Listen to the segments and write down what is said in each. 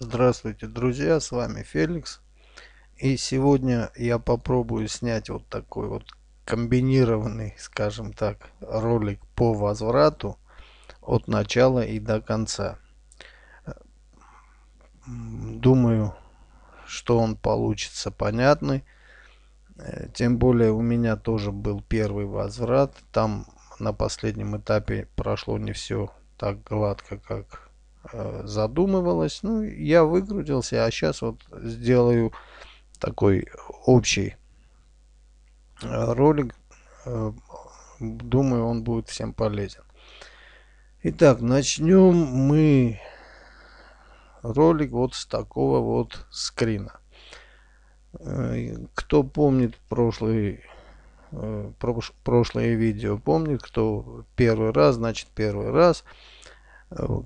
Здравствуйте, друзья! С вами Феликс. И сегодня я попробую снять вот такой вот комбинированный, скажем так, ролик по возврату от начала и до конца. Думаю, что он получится понятный. Э, тем более у меня тоже был первый возврат. Там на последнем этапе прошло не все так гладко, как Э, задумывалась, Ну, я выгрузился, а сейчас вот сделаю такой общий э, ролик. Э, думаю, он будет всем полезен. Итак, начнем мы ролик вот с такого вот скрина. Кто помнит прошлый прошлое видео помнит, кто первый раз, значит первый раз.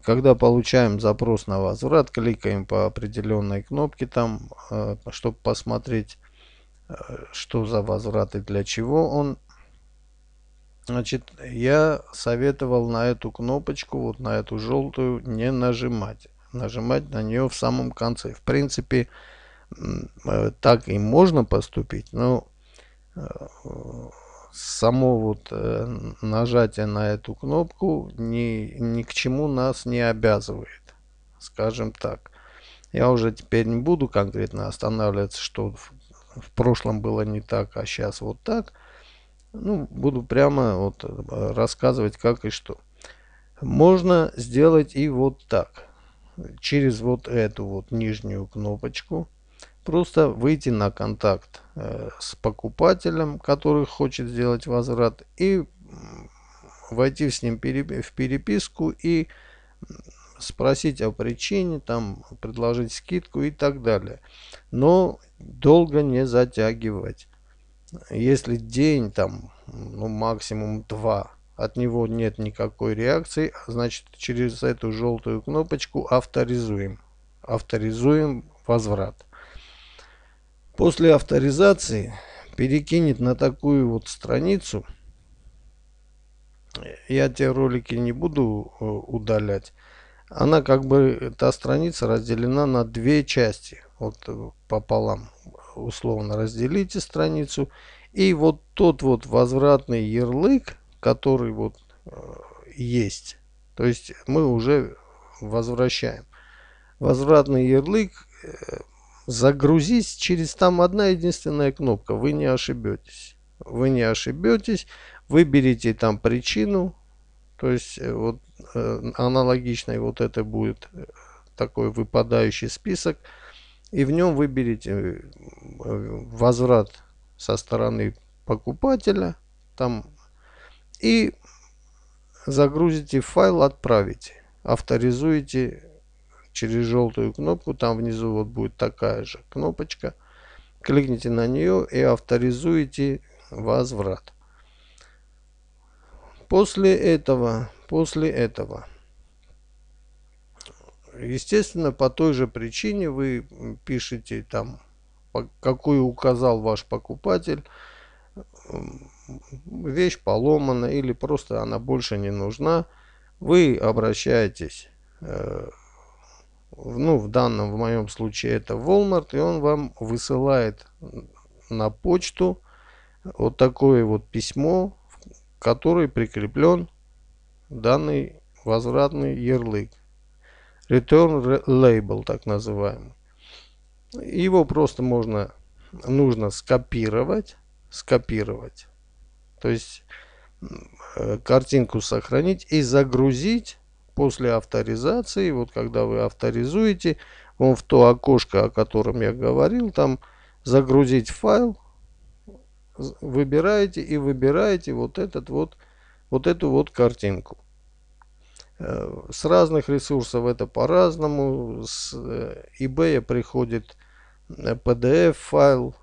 Когда получаем запрос на возврат, кликаем по определенной кнопке там, э, чтобы посмотреть, э, что за возврат и для чего он. Значит, я советовал на эту кнопочку, вот на эту желтую, не нажимать. Нажимать на нее в самом конце. В принципе, э, так и можно поступить, но само вот э, нажатие на эту кнопку ни, ни к чему нас не обязывает, скажем так. Я уже теперь не буду конкретно останавливаться, что в, в прошлом было не так, а сейчас вот так. Ну, буду прямо вот э, рассказывать как и что. Можно сделать и вот так. Через вот эту вот нижнюю кнопочку просто выйти на контакт э, с покупателем, который хочет сделать возврат и войти с ним в переписку и спросить о причине, там предложить скидку и так далее. Но долго не затягивать. Если день там, ну максимум два, от него нет никакой реакции, значит через эту желтую кнопочку авторизуем. Авторизуем возврат. После авторизации перекинет на такую вот страницу. Я те ролики не буду э, удалять. Она как бы, та страница разделена на две части. Вот э, пополам условно разделите страницу. И вот тот вот возвратный ярлык, который вот э, есть. То есть мы уже возвращаем. Возвратный ярлык Загрузить через там одна единственная кнопка, вы не ошибетесь. Вы не ошибетесь, выберите там причину, то есть э, вот э, аналогичный вот это будет э, такой выпадающий список, и в нем выберите возврат со стороны покупателя, там и загрузите файл, отправите, авторизуете через желтую кнопку, там внизу вот будет такая же кнопочка. Кликните на нее и авторизуете возврат. После этого, после этого, естественно, по той же причине вы пишете там, какую указал ваш покупатель, вещь поломана или просто она больше не нужна, вы обращаетесь э, ну, в данном, в моем случае это Walmart, и он вам высылает на почту вот такое вот письмо, в которое прикреплен данный возвратный ярлык. Return Label, так называемый. Его просто можно, нужно скопировать, скопировать, то есть э, картинку сохранить и загрузить после авторизации, вот когда вы авторизуете, вон в то окошко, о котором я говорил, там загрузить файл, выбираете и выбираете вот этот вот, вот эту вот картинку. Э, с разных ресурсов это по-разному. С э, eBay приходит э, PDF файл,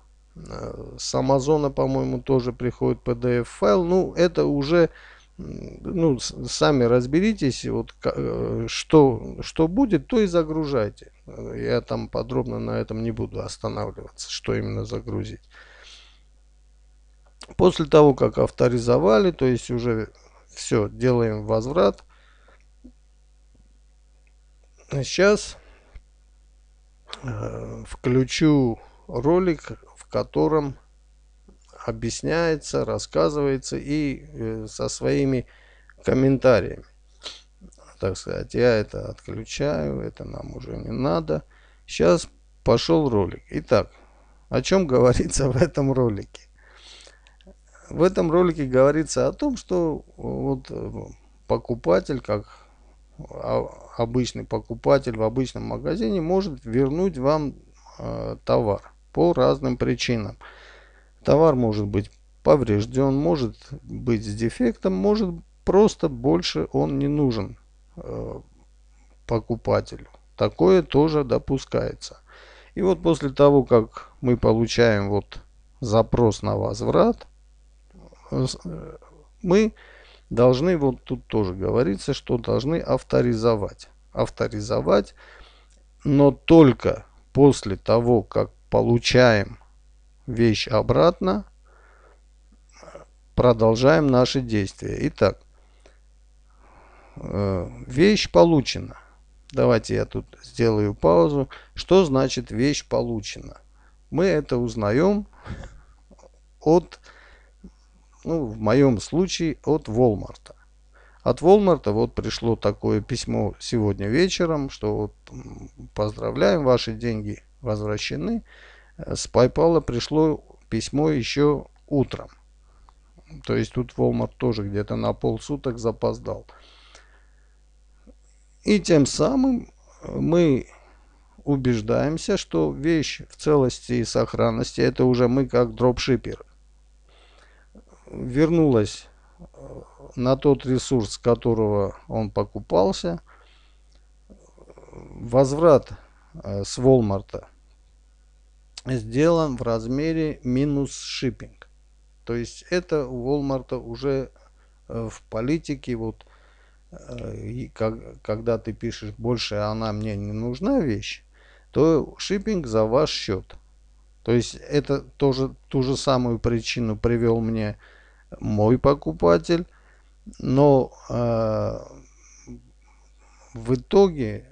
с Амазона, по-моему, тоже приходит PDF файл. Ну, это уже ну, сами разберитесь, вот, э, что, что будет, то и загружайте. Я там подробно на этом не буду останавливаться, что именно загрузить. После того, как авторизовали, то есть уже все, делаем возврат. Сейчас э, включу ролик, в котором объясняется, рассказывается и э, со своими комментариями. Так сказать, я это отключаю, это нам уже не надо. Сейчас пошел ролик. Итак, о чем говорится в этом ролике? В этом ролике говорится о том, что э, вот э, покупатель, как а, обычный покупатель в обычном магазине, может вернуть вам товар по разным причинам. Товар может быть поврежден, может быть с дефектом, может просто больше он не нужен э, покупателю. Такое тоже допускается. И вот после того, как мы получаем вот запрос на возврат, э, э, мы должны, вот тут тоже говорится, что должны авторизовать. Авторизовать, но только после того, как получаем вещь обратно. Продолжаем наши действия. Итак, э, вещь получена. Давайте я тут сделаю паузу. Что значит вещь получена? Мы это узнаем от, ну, в моем случае, от Волмарта. От Волмарта вот пришло такое письмо сегодня вечером, что вот, поздравляем, ваши деньги возвращены. С PayPal пришло письмо еще утром. То есть тут Walmart тоже где-то на полсуток запоздал. И тем самым э, мы убеждаемся, что вещь в целости и сохранности, это уже мы как дропшиперы. Вернулась э, на тот ресурс, с которого он покупался. Возврат э, с Walmart сделан в размере минус шиппинг. То есть это у Walmart уже э, в политике вот э, когда ты пишешь больше она мне не нужна вещь, то шиппинг за ваш счет. То есть это тоже ту же самую причину привел мне мой покупатель, но э, в итоге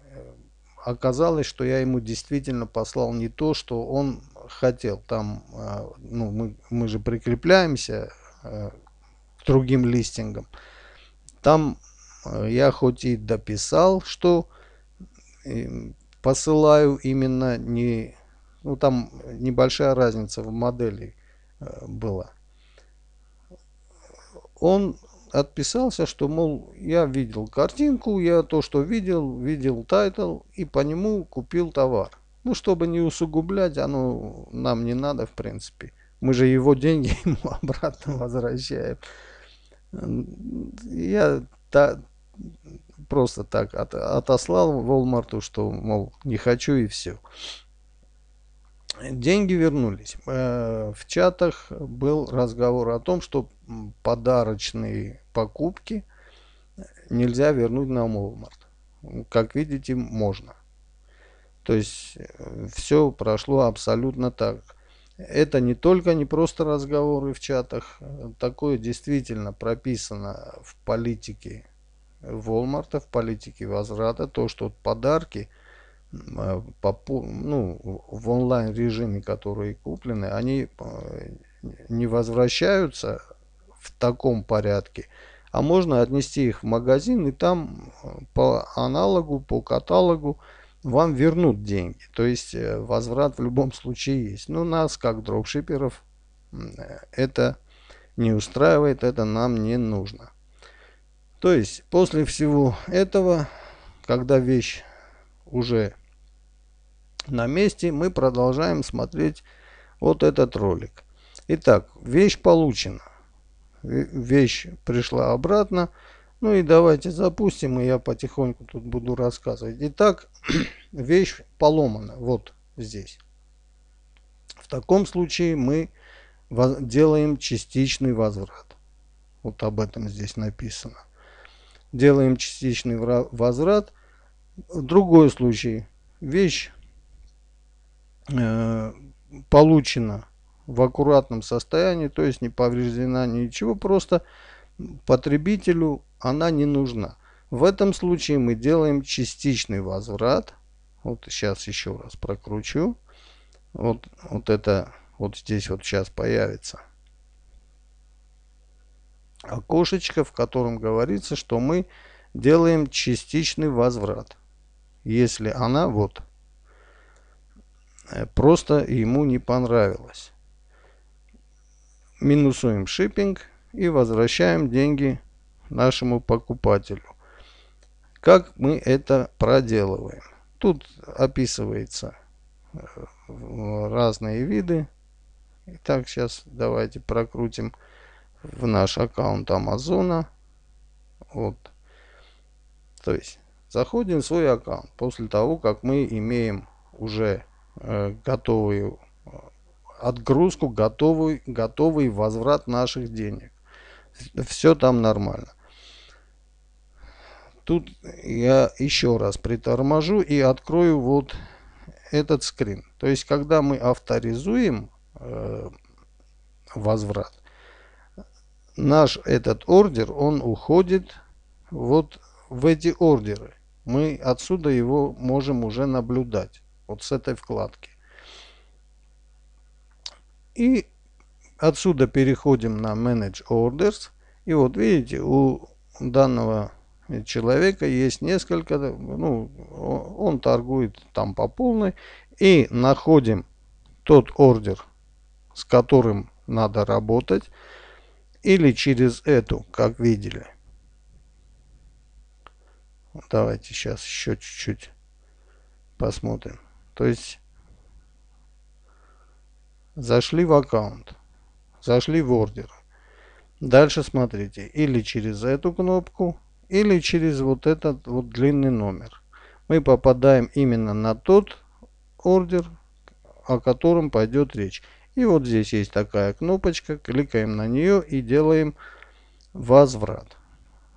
оказалось, что я ему действительно послал не то, что он хотел. Там, а, ну, мы, мы же прикрепляемся а, к другим листингам. Там а, я хоть и дописал, что посылаю именно не... Ну, там небольшая разница в модели была. Он отписался, что, мол, я видел картинку, я то, что видел, видел тайтл и по нему купил товар. Ну, чтобы не усугублять, оно нам не надо, в принципе. Мы же его деньги ему обратно возвращаем. Я та, просто так от, отослал Волмарту, что, мол, не хочу и все. Деньги вернулись. Э, в чатах был разговор о том, что подарочные покупки нельзя вернуть на Walmart. Как видите, можно. То есть э, все прошло абсолютно так. Это не только не просто разговоры в чатах, э, такое действительно прописано в политике Walmart, в политике возврата, то, что подарки э, по, ну, в онлайн режиме, которые куплены, они не возвращаются в таком порядке. А можно отнести их в магазин и там э, по аналогу, по каталогу вам вернут деньги. То есть э, возврат в любом случае есть. Но нас, как дропшиперов, э, это не устраивает, это нам не нужно. То есть после всего этого, когда вещь уже на месте, мы продолжаем смотреть вот этот ролик. Итак, вещь получена. Э, вещь пришла обратно. Ну и давайте запустим, и я потихоньку тут буду рассказывать. Итак, вещь поломана вот здесь. В таком случае мы делаем частичный возврат. Вот об этом здесь написано. Делаем частичный возврат. В Другой случай. Вещь э, получена в аккуратном состоянии, то есть не повреждена ничего, просто потребителю она не нужна. В этом случае мы делаем частичный возврат. Вот сейчас еще раз прокручу. Вот, вот это вот здесь вот сейчас появится окошечко, в котором говорится, что мы делаем частичный возврат. Если она вот э, просто ему не понравилась минусуем shipping и возвращаем деньги нашему покупателю. Как мы это проделываем? Тут описывается э, разные виды. Итак, сейчас давайте прокрутим в наш аккаунт Амазона. Вот. То есть заходим в свой аккаунт после того, как мы имеем уже э, готовую отгрузку, готовый, готовый возврат наших денег. Все там нормально. Тут я еще раз приторможу и открою вот этот скрин. То есть, когда мы авторизуем э, возврат, наш этот ордер, он уходит вот в эти ордеры. Мы отсюда его можем уже наблюдать, вот с этой вкладки. И отсюда переходим на Manage Orders. И вот видите, у данного человека есть несколько, ну, он торгует там по полной. И находим тот ордер, с которым надо работать. Или через эту, как видели. Давайте сейчас еще чуть-чуть посмотрим. То есть Зашли в аккаунт. Зашли в ордер. Дальше смотрите. Или через эту кнопку, или через вот этот вот длинный номер. Мы попадаем именно на тот ордер, о котором пойдет речь. И вот здесь есть такая кнопочка. Кликаем на нее и делаем возврат.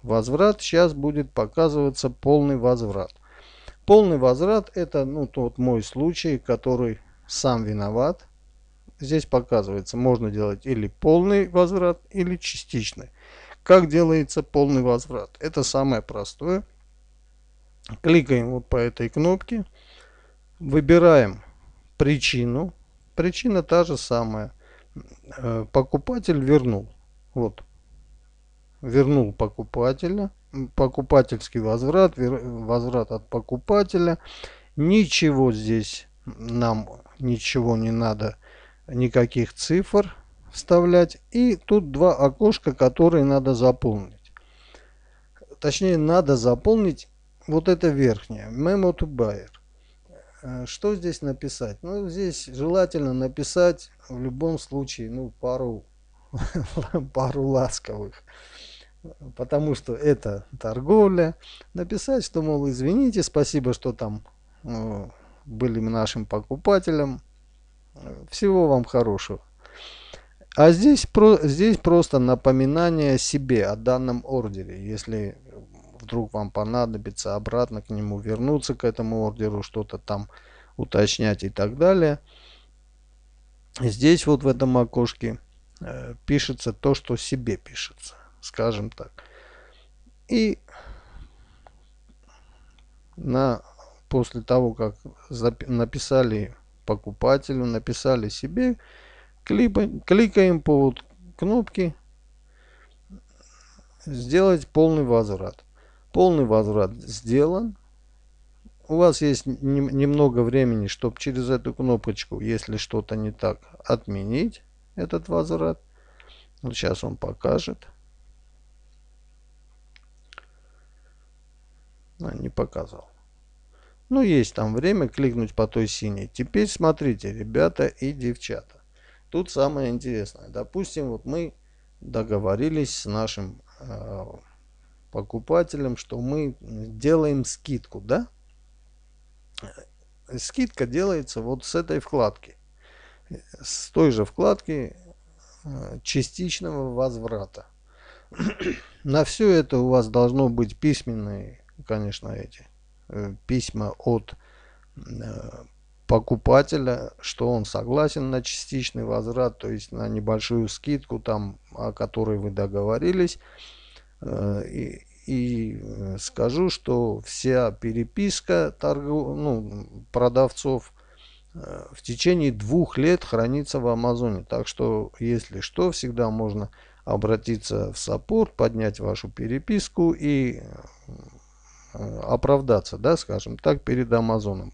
Возврат сейчас будет показываться полный возврат. Полный возврат это ну, тот мой случай, который сам виноват. Здесь показывается, можно делать или полный возврат, или частичный. Как делается полный возврат? Это самое простое. Кликаем вот по этой кнопке. Выбираем причину. Причина та же самая. Э, покупатель вернул. Вот. Вернул покупателя. Покупательский возврат. Возврат от покупателя. Ничего здесь нам ничего не надо никаких цифр вставлять. И тут два окошка, которые надо заполнить. Точнее, надо заполнить вот это верхнее. Memo to buyer. Э, что здесь написать? Ну, здесь желательно написать в любом случае, ну, пару, пару ласковых. Потому что это торговля. Написать, что, мол, извините, спасибо, что там э, были нашим покупателем всего вам хорошего. А здесь, про, здесь просто напоминание себе, о данном ордере. Если вдруг вам понадобится обратно к нему вернуться, к этому ордеру, что-то там уточнять и так далее. Здесь вот в этом окошке э, пишется то, что себе пишется, скажем так. И на, после того, как запи, написали покупателю, написали себе, кликаем по кнопке сделать полный возврат. Полный возврат сделан. У вас есть немного времени, чтобы через эту кнопочку, если что-то не так, отменить этот возврат. Вот сейчас он покажет. А, не показал. Ну, есть там время кликнуть по той синей. Теперь смотрите, ребята и девчата. Тут самое интересное. Допустим, вот мы договорились с нашим э, покупателем, что мы делаем скидку, да? Э, скидка делается вот с этой вкладки. С той же вкладки э, частичного возврата. На все это у вас должно быть письменные, конечно, эти Э, письма от э, покупателя, что он согласен на частичный возврат, то есть на небольшую скидку, там, о которой вы договорились. Э, и, и скажу, что вся переписка торгов, ну, продавцов в течение двух лет хранится в Амазоне. Так что, если что, всегда можно обратиться в саппорт, поднять вашу переписку и Э, оправдаться, да, скажем так, перед Амазоном.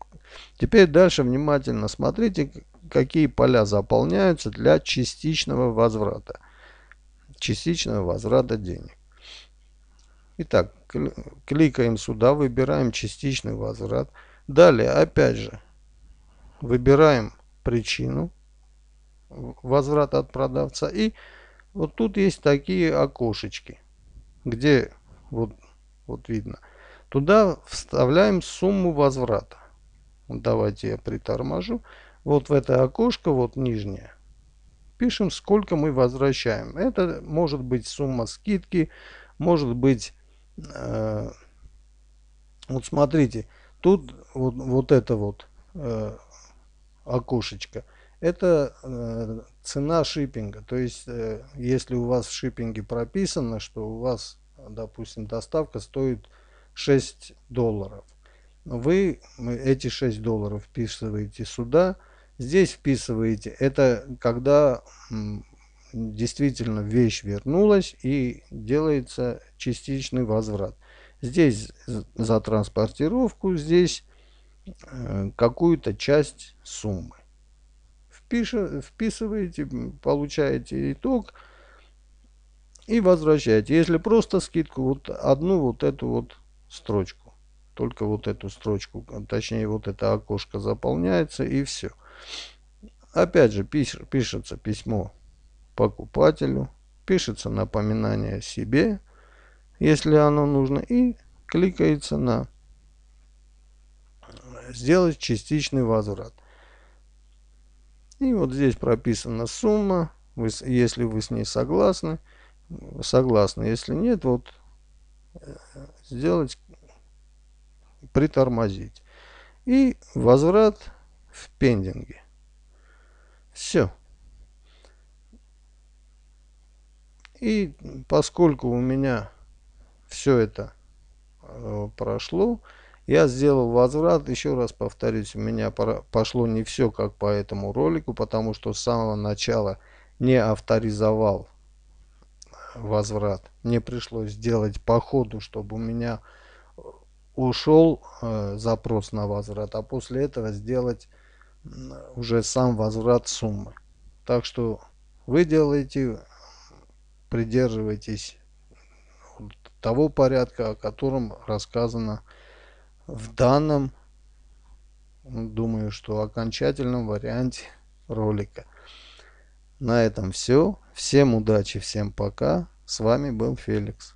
Теперь дальше внимательно смотрите, какие поля заполняются для частичного возврата. Частичного возврата денег. Итак, кликаем сюда, выбираем частичный возврат. Далее, опять же, выбираем причину возврата от продавца. И вот тут есть такие окошечки, где вот, вот видно – Туда вставляем сумму возврата. Давайте я приторможу. Вот в это окошко, вот нижнее, пишем, сколько мы возвращаем. Это может быть сумма скидки, может быть... Э, вот смотрите, тут вот, вот это вот э, окошечко. Это э, цена шиппинга. То есть, э, если у вас в шиппинге прописано, что у вас, допустим, доставка стоит 6 долларов. Вы эти 6 долларов вписываете сюда. Здесь вписываете, это когда действительно вещь вернулась и делается частичный возврат. Здесь за транспортировку, здесь э, какую-то часть суммы. Вписываете, получаете итог и возвращаете. Если просто скидку, вот одну вот эту вот строчку. Только вот эту строчку, а, точнее вот это окошко заполняется и все. Опять же пишется письмо покупателю, пишется напоминание себе, если оно нужно, и кликается на сделать частичный возврат. И вот здесь прописана сумма, вы, если вы с ней согласны, согласны, если нет, вот э, сделать притормозить. И возврат в пендинге. Все. И поскольку у меня все это э, прошло, я сделал возврат. Еще раз повторюсь, у меня пошло не все как по этому ролику, потому что с самого начала не авторизовал э, возврат. Мне пришлось сделать по ходу, чтобы у меня ушел э, запрос на возврат, а после этого сделать уже сам возврат суммы. Так что вы делаете, придерживайтесь того порядка, о котором рассказано в данном, думаю, что окончательном варианте ролика. На этом все. Всем удачи, всем пока. С вами был Феликс.